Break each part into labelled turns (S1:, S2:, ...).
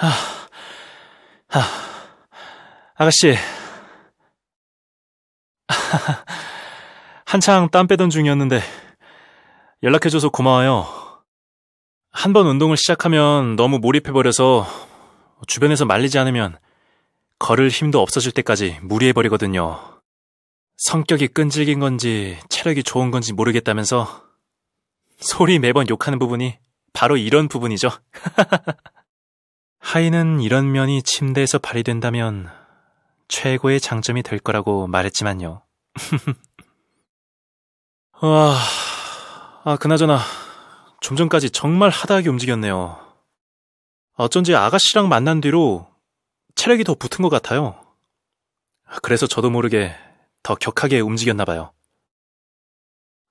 S1: 하, 아, 아, 아가씨. 한창 땀 빼던 중이었는데 연락해줘서 고마워요. 한 번 운동을 시작하면 너무 몰입해버려서 주변에서 말리지 않으면 걸을 힘도 없어질 때까지 무리해버리거든요. 성격이 끈질긴 건지 체력이 좋은 건지 모르겠다면서 소리 매번 욕하는 부분이 바로 이런 부분이죠. 하이는 이런 면이 침대에서 발휘된다면 최고의 장점이 될 거라고 말했지만요. 와, 아, 아, 그나저나, 좀 전까지 정말 하다하게 움직였네요. 어쩐지 아가씨랑 만난 뒤로 체력이 더 붙은 것 같아요. 그래서 저도 모르게 더 격하게 움직였나 봐요.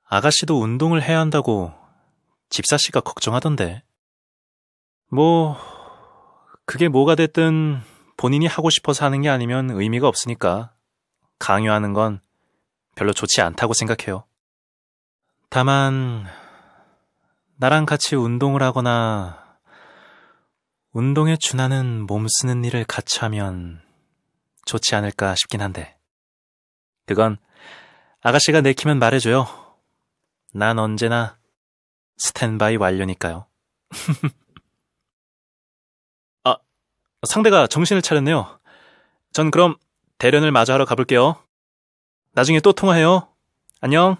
S1: 아가씨도 운동을 해야 한다고 집사씨가 걱정하던데. 뭐, 그게 뭐가 됐든 본인이 하고 싶어서 하는 게 아니면 의미가 없으니까 강요하는 건 별로 좋지 않다고 생각해요. 다만, 나랑 같이 운동을 하거나 운동에 준하는 몸 쓰는 일을 같이 하면 좋지 않을까 싶긴 한데. 그건 아가씨가 내키면 말해줘요. 난 언제나 스탠바이 완료니까요. 상대가 정신을 차렸네요. 전 그럼 대련을 마주하러 가볼게요. 나중에 또 통화해요. 안녕.